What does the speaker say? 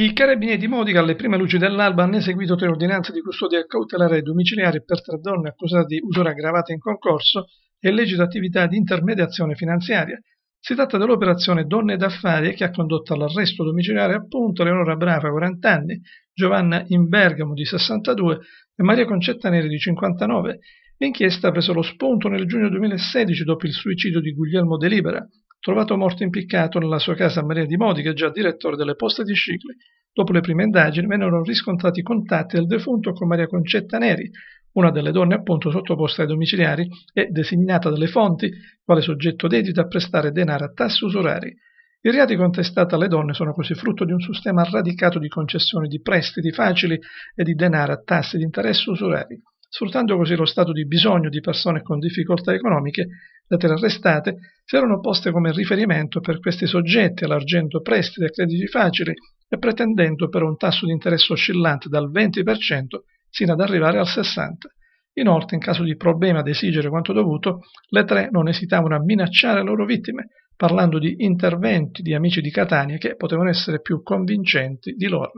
I carabinieri di Modica, alle prime luci dell'alba, hanno eseguito tre ordinanze di custodia cautelare e domiciliare per tre donne accusate di usura aggravata in concorso e legge attività di intermediazione finanziaria. Si tratta dell'operazione Donne d'Affari che ha condotto all'arresto domiciliare appunto Leonora Brava, 40 anni, Giovanna in Bergamo di 62 e Maria Concetta Neri di 59. L'inchiesta ha preso lo spunto nel giugno 2016 dopo il suicidio di Guglielmo De Libera, trovato morto impiccato nella sua casa a Maria di Modica, già direttore delle poste di Scicli. Dopo le prime indagini vennero riscontrati i contatti del defunto con Maria Concetta Neri, una delle donne appunto sottoposte ai domiciliari e designata dalle fonti quale soggetto dedito a prestare denaro a tasse usurari. I reati contestati alle donne sono così frutto di un sistema radicato di concessioni di prestiti facili e di denaro a tassi di interesse usurari. Sfruttando così lo stato di bisogno di persone con difficoltà economiche, da te arrestate si erano poste come riferimento per questi soggetti, allargendo prestiti e crediti facili e pretendendo per un tasso di interesse oscillante dal 20% sino ad arrivare al 60%. Inoltre, in caso di problema ad esigere quanto dovuto, le tre non esitavano a minacciare le loro vittime, parlando di interventi di amici di Catania che potevano essere più convincenti di loro.